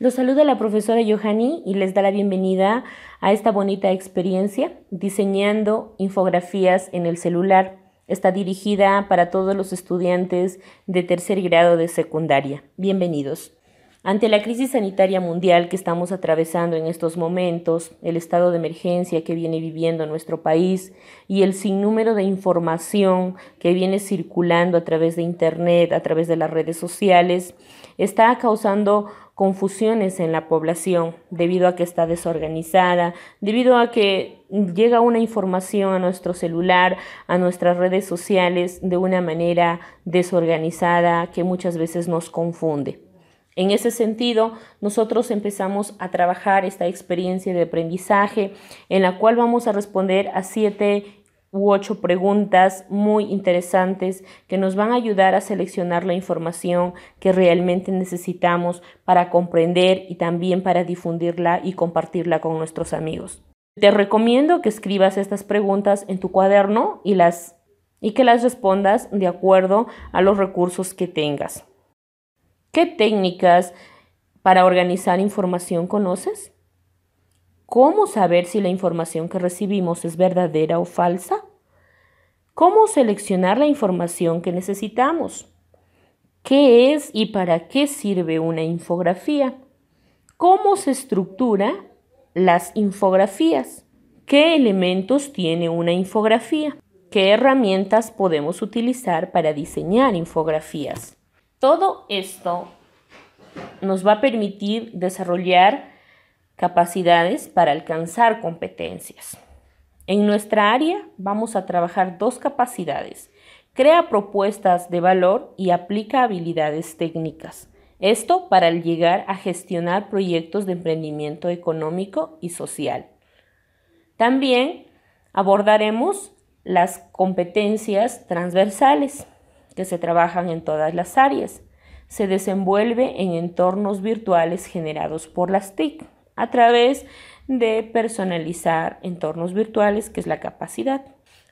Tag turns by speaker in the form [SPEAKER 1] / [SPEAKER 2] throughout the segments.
[SPEAKER 1] Los saluda la profesora Yohani y les da la bienvenida a esta bonita experiencia diseñando infografías en el celular. Está dirigida para todos los estudiantes de tercer grado de secundaria. Bienvenidos. Ante la crisis sanitaria mundial que estamos atravesando en estos momentos, el estado de emergencia que viene viviendo nuestro país y el sinnúmero de información que viene circulando a través de Internet, a través de las redes sociales, está causando confusiones en la población debido a que está desorganizada, debido a que llega una información a nuestro celular, a nuestras redes sociales de una manera desorganizada que muchas veces nos confunde. En ese sentido, nosotros empezamos a trabajar esta experiencia de aprendizaje en la cual vamos a responder a siete u ocho preguntas muy interesantes que nos van a ayudar a seleccionar la información que realmente necesitamos para comprender y también para difundirla y compartirla con nuestros amigos. Te recomiendo que escribas estas preguntas en tu cuaderno y, y que las respondas de acuerdo a los recursos que tengas. ¿Qué técnicas para organizar información conoces? ¿Cómo saber si la información que recibimos es verdadera o falsa? ¿Cómo seleccionar la información que necesitamos? ¿Qué es y para qué sirve una infografía? ¿Cómo se estructura las infografías? ¿Qué elementos tiene una infografía? ¿Qué herramientas podemos utilizar para diseñar infografías? Todo esto nos va a permitir desarrollar capacidades para alcanzar competencias. En nuestra área vamos a trabajar dos capacidades. Crea propuestas de valor y aplica habilidades técnicas. Esto para llegar a gestionar proyectos de emprendimiento económico y social. También abordaremos las competencias transversales que se trabajan en todas las áreas. Se desenvuelve en entornos virtuales generados por las TIC a través de personalizar entornos virtuales, que es la capacidad.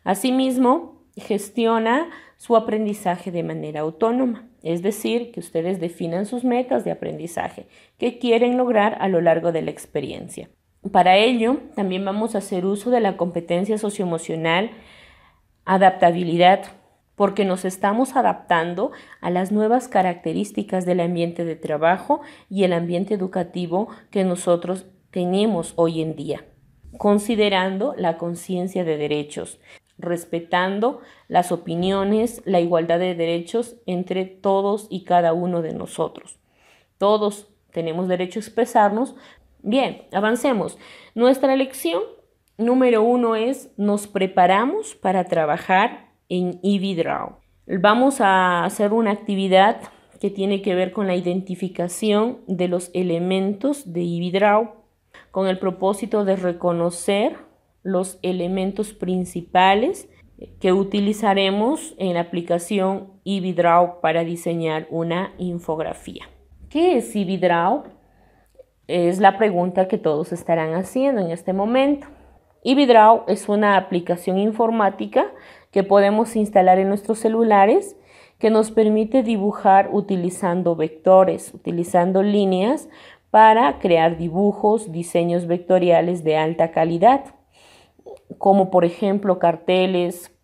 [SPEAKER 1] Asimismo, gestiona su aprendizaje de manera autónoma, es decir, que ustedes definan sus metas de aprendizaje que quieren lograr a lo largo de la experiencia. Para ello, también vamos a hacer uso de la competencia socioemocional, adaptabilidad, porque nos estamos adaptando a las nuevas características del ambiente de trabajo y el ambiente educativo que nosotros tenemos hoy en día, considerando la conciencia de derechos, respetando las opiniones, la igualdad de derechos entre todos y cada uno de nosotros. Todos tenemos derecho a expresarnos. Bien, avancemos. Nuestra lección número uno es nos preparamos para trabajar en EVDRAW. Vamos a hacer una actividad que tiene que ver con la identificación de los elementos de EVDRAW con el propósito de reconocer los elementos principales que utilizaremos en la aplicación EVDRAW para diseñar una infografía. ¿Qué es EVDRAW? Es la pregunta que todos estarán haciendo en este momento. IbidRAW es una aplicación informática que podemos instalar en nuestros celulares que nos permite dibujar utilizando vectores, utilizando líneas para crear dibujos, diseños vectoriales de alta calidad, como por ejemplo carteles,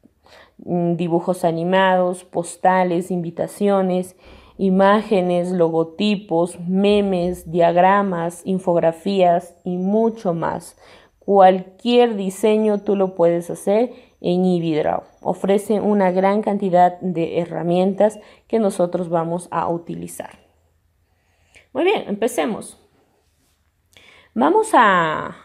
[SPEAKER 1] mm, dibujos animados, postales, invitaciones, imágenes, logotipos, memes, diagramas, infografías y mucho más. Cualquier diseño tú lo puedes hacer en IbidRo. Ofrece una gran cantidad de herramientas que nosotros vamos a utilizar. Muy bien, empecemos. Vamos a,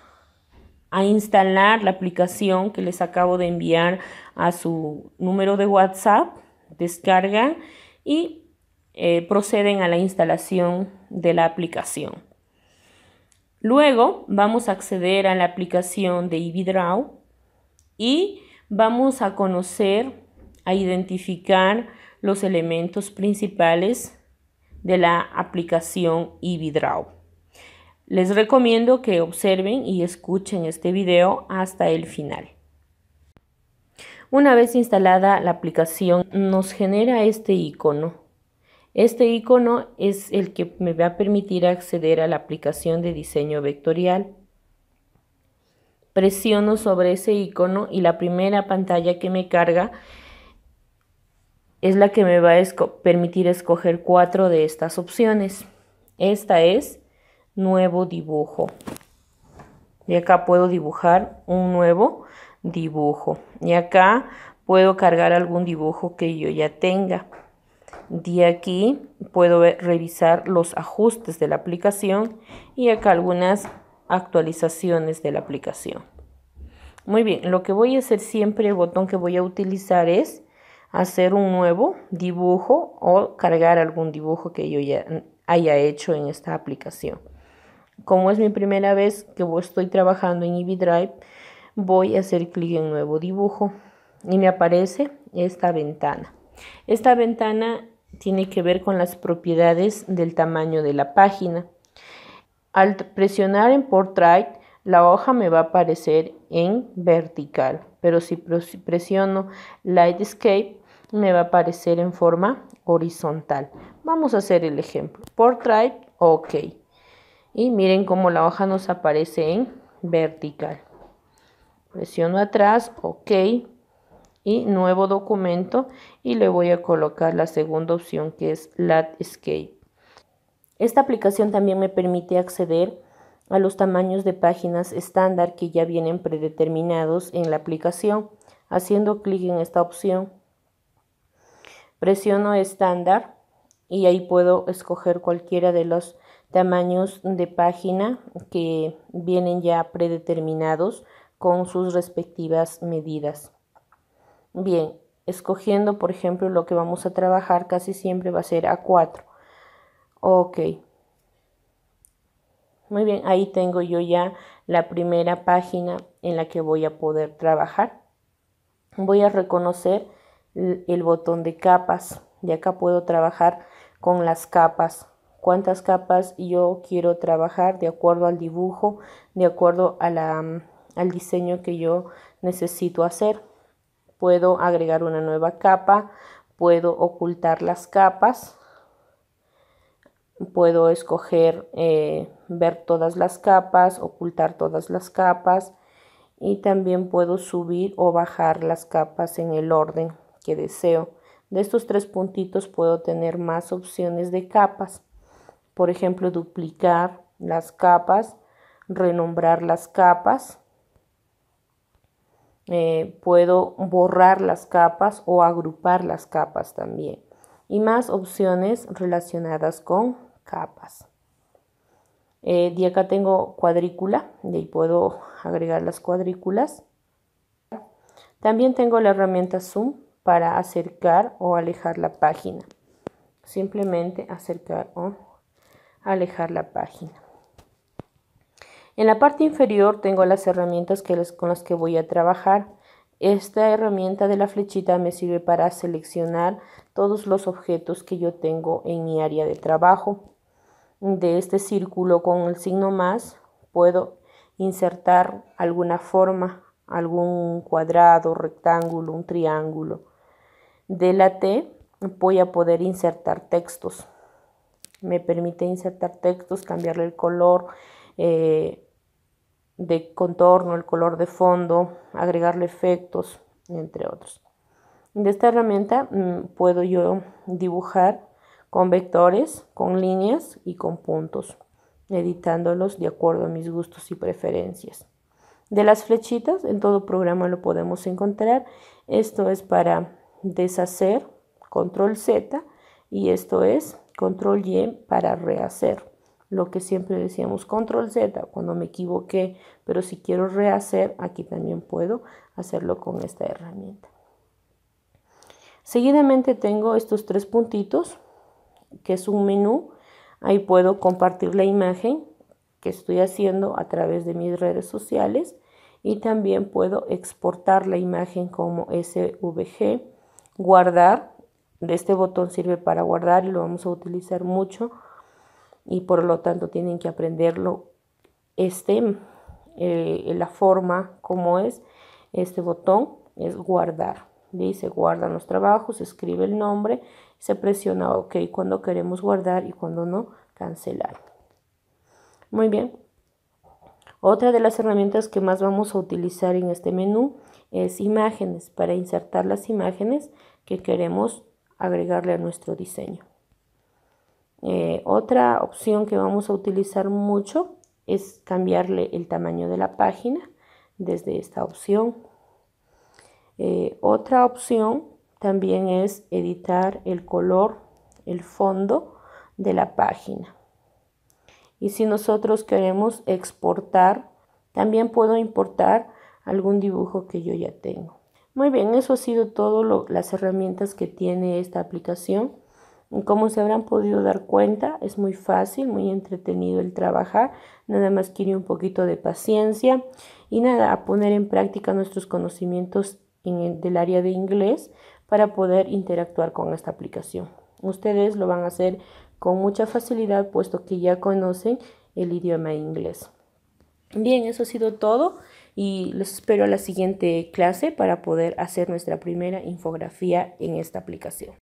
[SPEAKER 1] instalar la aplicación que les acabo de enviar a su número de WhatsApp. Descargan y eh, proceden a la instalación de la aplicación. Luego vamos a acceder a la aplicación de Ividraw y vamos a conocer, a identificar los elementos principales de la aplicación Ividraw. Les recomiendo que observen y escuchen este video hasta el final. Una vez instalada la aplicación nos genera este icono este icono es el que me va a permitir acceder a la aplicación de diseño vectorial. Presiono sobre ese icono y la primera pantalla que me carga es la que me va a permitir escoger cuatro de estas opciones. Esta es nuevo dibujo. Y acá puedo dibujar un nuevo dibujo. Y acá puedo cargar algún dibujo que yo ya tenga. De aquí puedo revisar los ajustes de la aplicación y acá algunas actualizaciones de la aplicación. Muy bien, lo que voy a hacer siempre, el botón que voy a utilizar es hacer un nuevo dibujo o cargar algún dibujo que yo ya haya hecho en esta aplicación. Como es mi primera vez que estoy trabajando en EV voy a hacer clic en nuevo dibujo y me aparece esta ventana. Esta ventana tiene que ver con las propiedades del tamaño de la página. Al presionar en Portrait, la hoja me va a aparecer en vertical, pero si presiono Lightscape, me va a aparecer en forma horizontal. Vamos a hacer el ejemplo. Portrait, OK. Y miren cómo la hoja nos aparece en vertical. Presiono atrás, OK y nuevo documento y le voy a colocar la segunda opción que es Landscape. Esta aplicación también me permite acceder a los tamaños de páginas estándar que ya vienen predeterminados en la aplicación. Haciendo clic en esta opción, presiono estándar y ahí puedo escoger cualquiera de los tamaños de página que vienen ya predeterminados con sus respectivas medidas. Bien, escogiendo por ejemplo lo que vamos a trabajar casi siempre va a ser A4. Ok. Muy bien, ahí tengo yo ya la primera página en la que voy a poder trabajar. Voy a reconocer el botón de capas. y acá puedo trabajar con las capas. Cuántas capas yo quiero trabajar de acuerdo al dibujo, de acuerdo a mm, al diseño que yo necesito hacer puedo agregar una nueva capa, puedo ocultar las capas, puedo escoger eh, ver todas las capas, ocultar todas las capas y también puedo subir o bajar las capas en el orden que deseo. De estos tres puntitos puedo tener más opciones de capas. Por ejemplo, duplicar las capas, renombrar las capas eh, puedo borrar las capas o agrupar las capas también. Y más opciones relacionadas con capas. Eh, de acá tengo cuadrícula, de ahí puedo agregar las cuadrículas. También tengo la herramienta Zoom para acercar o alejar la página. Simplemente acercar o alejar la página. En la parte inferior tengo las herramientas con las que voy a trabajar. Esta herramienta de la flechita me sirve para seleccionar todos los objetos que yo tengo en mi área de trabajo. De este círculo con el signo más puedo insertar alguna forma, algún cuadrado, rectángulo, un triángulo. De la T voy a poder insertar textos. Me permite insertar textos, cambiarle el color, eh, de contorno, el color de fondo, agregarle efectos, entre otros. De esta herramienta mm, puedo yo dibujar con vectores, con líneas y con puntos, editándolos de acuerdo a mis gustos y preferencias. De las flechitas, en todo programa lo podemos encontrar. Esto es para deshacer, control Z, y esto es control Y para rehacer lo que siempre decíamos, control Z cuando me equivoqué, pero si quiero rehacer, aquí también puedo hacerlo con esta herramienta. Seguidamente tengo estos tres puntitos, que es un menú, ahí puedo compartir la imagen que estoy haciendo a través de mis redes sociales y también puedo exportar la imagen como SVG, guardar, de este botón sirve para guardar y lo vamos a utilizar mucho y por lo tanto tienen que aprenderlo este la forma como es este botón es guardar dice guardan los trabajos escribe el nombre se presiona ok cuando queremos guardar y cuando no cancelar muy bien otra de las herramientas que más vamos a utilizar en este menú es imágenes para insertar las imágenes que queremos agregarle a nuestro diseño eh, otra opción que vamos a utilizar mucho es cambiarle el tamaño de la página desde esta opción. Eh, otra opción también es editar el color, el fondo de la página. Y si nosotros queremos exportar, también puedo importar algún dibujo que yo ya tengo. Muy bien, eso ha sido todo las herramientas que tiene esta aplicación. Como se habrán podido dar cuenta, es muy fácil, muy entretenido el trabajar, nada más quiere un poquito de paciencia y nada, a poner en práctica nuestros conocimientos del área de inglés para poder interactuar con esta aplicación. Ustedes lo van a hacer con mucha facilidad puesto que ya conocen el idioma inglés. Bien, eso ha sido todo y los espero a la siguiente clase para poder hacer nuestra primera infografía en esta aplicación.